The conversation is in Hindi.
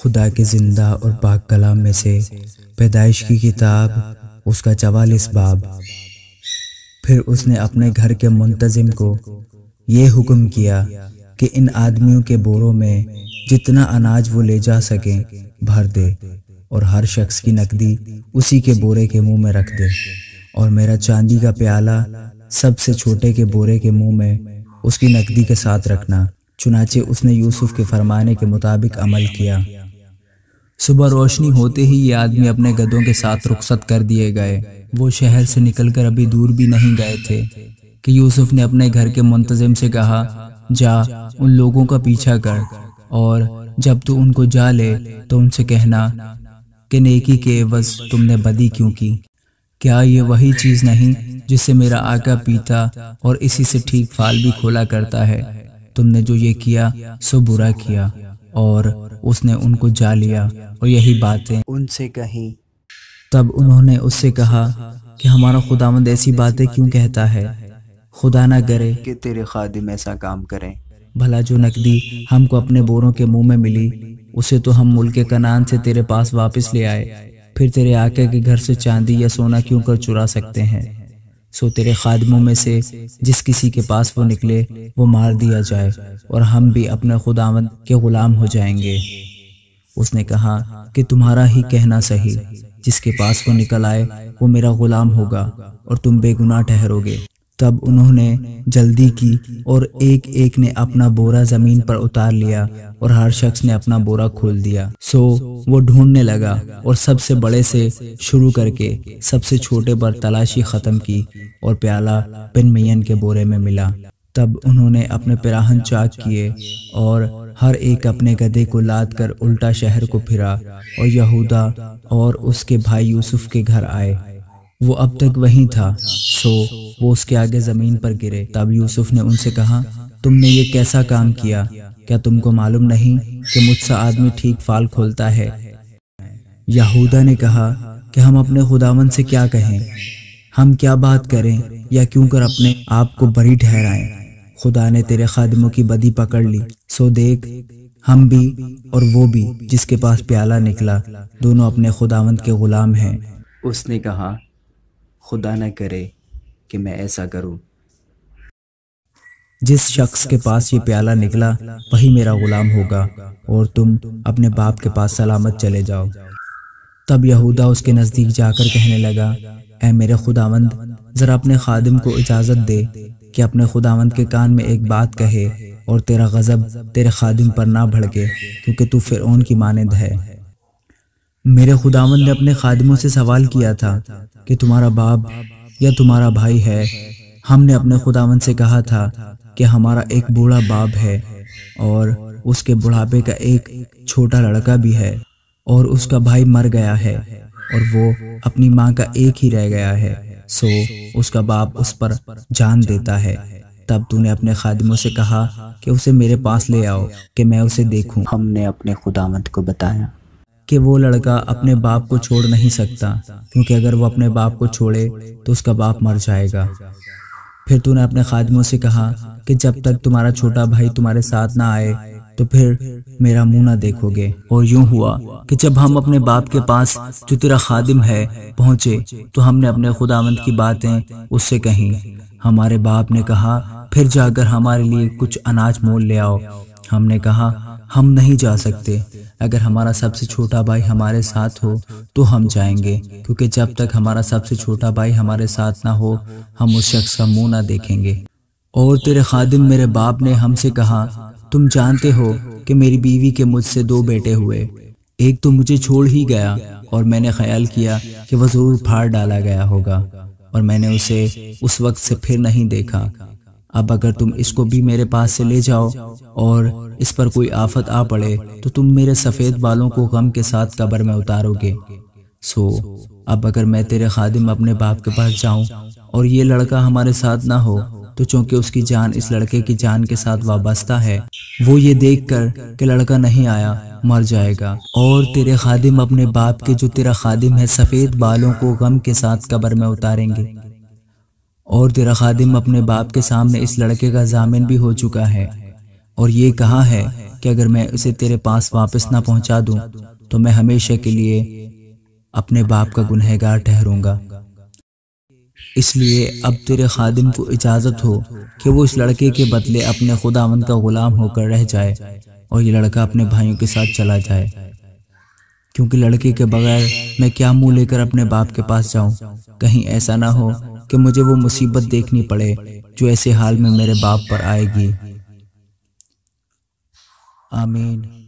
खुदा के ज़िंदा और पाक कलाम में से पैदाइश की किताब उसका चवालिस बाब फिर उसने अपने घर के मुंतज़िम को ये हुक्म किया कि इन आदमियों के बोरों में जितना अनाज वो ले जा सकें भर दे और हर शख्स की नकदी उसी के बोरे के मुंह में रख दे और मेरा चांदी का प्याला सबसे छोटे के बोरे के मुंह में उसकी नकदी के साथ रखना चुनाचे उसने यूसुफ के फरमाने के मुताबिक अमल किया सुबह रोशनी होते ही ये आदमी अपने गधों के साथ रुखसत कर दिए गए वो शहर से निकलकर अभी दूर भी नहीं गए थे कि यूसुफ ने अपने घर के मुंतजिम से कहा जा उन लोगों का पीछा कर और जब तू उनको जा ले तो उनसे कहना कि नेकी के एवज तुमने बदी क्यों की क्या ये वही चीज़ नहीं जिससे मेरा आका पीता और इसी से ठीक फाल भी खोला करता है तुमने जो ये किया सो बुरा किया और उसने उनको जा लिया और यही बातें उनसे कही तब उन्होंने उससे कहा कि हमारा खुदामंद ऐसी बातें क्यों कहता है खुदा ना करे कि तेरे खादिम ऐसा काम करें भला जो नकदी हमको अपने बोरों के मुंह में मिली उसे तो हम मुल्क कनान से तेरे पास वापस ले आए फिर तेरे आके के घर से चांदी या सोना क्यों कर चुरा सकते हैं सो तेरे खादमों में से जिस किसी के पास वो निकले वो मार दिया जाए और हम भी अपने खुदावंद के ग़ुलाम हो जाएंगे उसने कहा कि तुम्हारा ही कहना सही जिसके पास वो निकल आए वो मेरा ग़ुलाम होगा और तुम बेगुनाह ठहरोगे तब उन्होंने जल्दी की और एक एक ने अपना बोरा जमीन पर उतार लिया और हर शख्स ने अपना बोरा खोल दिया सो वो ढूंढने लगा और सबसे बड़े से शुरू करके सबसे छोटे पर तलाशी खत्म की और प्याला बिन मैन के बोरे में मिला तब उन्होंने अपने पिराहन चाक किए और हर एक अपने गधे को लाद कर उल्टा शहर को फिरा और यहूदा और उसके भाई यूसुफ के घर आए वो अब तक वहीं था सो वो उसके आगे ज़मीन पर गिरे तब यूसुफ ने उनसे कहा तुमने ये कैसा काम किया क्या तुमको मालूम नहीं कि मुझसे आदमी ठीक फाल खोलता है यहूदा ने कहा कि हम अपने खुदावन से क्या कहें हम क्या बात करें या क्यों कर अपने आप को बड़ी ठहराएं खुदा ने तेरे खादमों की बदी पकड़ ली सो देख हम भी और वो भी जिसके पास प्याला निकला दोनों अपने खुदावंत के गुलाम हैं उसने कहा खुदा न करे कि मैं ऐसा करूं। जिस शख्स के पास ये प्याला निकला वही मेरा गुलाम होगा और तुम अपने बाप के पास सलामत चले जाओ तब यहूदा उसके नज़दीक जाकर कहने लगा ए मेरे खुदावंद ज़रा अपने खादिम को इजाज़त दे कि अपने खुदावंद के कान में एक बात कहे और तेरा गज़ब तेरे खादिम पर ना भड़के क्योंकि तू फिर की मानद है मेरे खुदावन ने अपने खादमों से सवाल किया था कि तुम्हारा बाप या तुम्हारा भाई है हमने अपने खुदावन से कहा था कि हमारा एक बूढ़ा बाप है और उसके बुढ़ापे का एक छोटा लड़का भी है और उसका भाई मर गया है और वो अपनी माँ का एक ही रह गया है सो उसका बाप उस पर जान देता है तब तूने अपने खादिमों से कहा कि उसे मेरे पास ले आओ कि मैं उसे देखूं। हमने अपने खुदामंद को बताया कि वो लड़का अपने बाप को छोड़ नहीं सकता क्योंकि अगर वो अपने बाप को छोड़े तो उसका बाप मर जाएगा फिर तूने अपने खादमों से कहा कि जब तक तुम्हारा छोटा भाई तुम्हारे साथ ना आए तो फिर मेरा मुंह ना देखोगे और यूं हुआ कि जब हम अपने बाप के पास जो तेरा खादिम है पहुंचे तो हमने अपने खुदावंद की बातें उससे कही हमारे बाप ने कहा फिर जाकर हमारे लिए कुछ अनाज मोल ले आओ हमने कहा हम नहीं जा सकते अगर हमारा सबसे छोटा भाई हमारे साथ हो तो हम जाएंगे क्योंकि जब तक हमारा सबसे छोटा भाई हमारे साथ ना हो हम उस शख्स का मुंह ना देखेंगे और तेरे खादिम मेरे बाप ने हमसे कहा तुम जानते हो कि मेरी बीवी के मुझसे दो बेटे हुए एक तो मुझे छोड़ ही गया और मैंने ख्याल किया कि वह ज़रूर फाड़ डाला गया होगा और मैंने उसे उस वक्त से फिर नहीं देखा अब अगर तुम इसको भी मेरे पास से ले जाओ और इस पर कोई आफत आ पड़े तो तुम मेरे सफ़ेद बालों को गम के साथ कब्र में उतारोगे सो अब अगर मैं तेरे खादिम अपने बाप के पास जाऊं और ये लड़का हमारे साथ ना हो तो चूंकि उसकी जान इस लड़के की जान के साथ वाबस्ता है वो ये देख कर कि लड़का नहीं आया मर जाएगा और तेरे खादिम अपने बाप के जो तेरा खादिम है सफ़ेद बालों को गम के साथ कब्र में उतारेंगे और तेरा खादिम अपने बाप के सामने इस लड़के का जामिन भी हो चुका है और ये कहा है कि अगर मैं उसे तेरे पास वापस ना पहुंचा दूं तो मैं हमेशा के लिए अपने बाप का गुनहगार ठहरूंगा इसलिए अब तेरे खादिम को इजाज़त हो कि वो इस लड़के के बदले अपने खुदावन का ग़ुलाम होकर रह जाए और ये लड़का अपने भाइयों के साथ चला जाए क्योंकि लड़के के बगैर मैं क्या मुंह लेकर अपने बाप के पास जाऊं कहीं ऐसा ना हो कि मुझे वो मुसीबत देखनी पड़े जो ऐसे हाल में मेरे बाप पर आएगी आमीन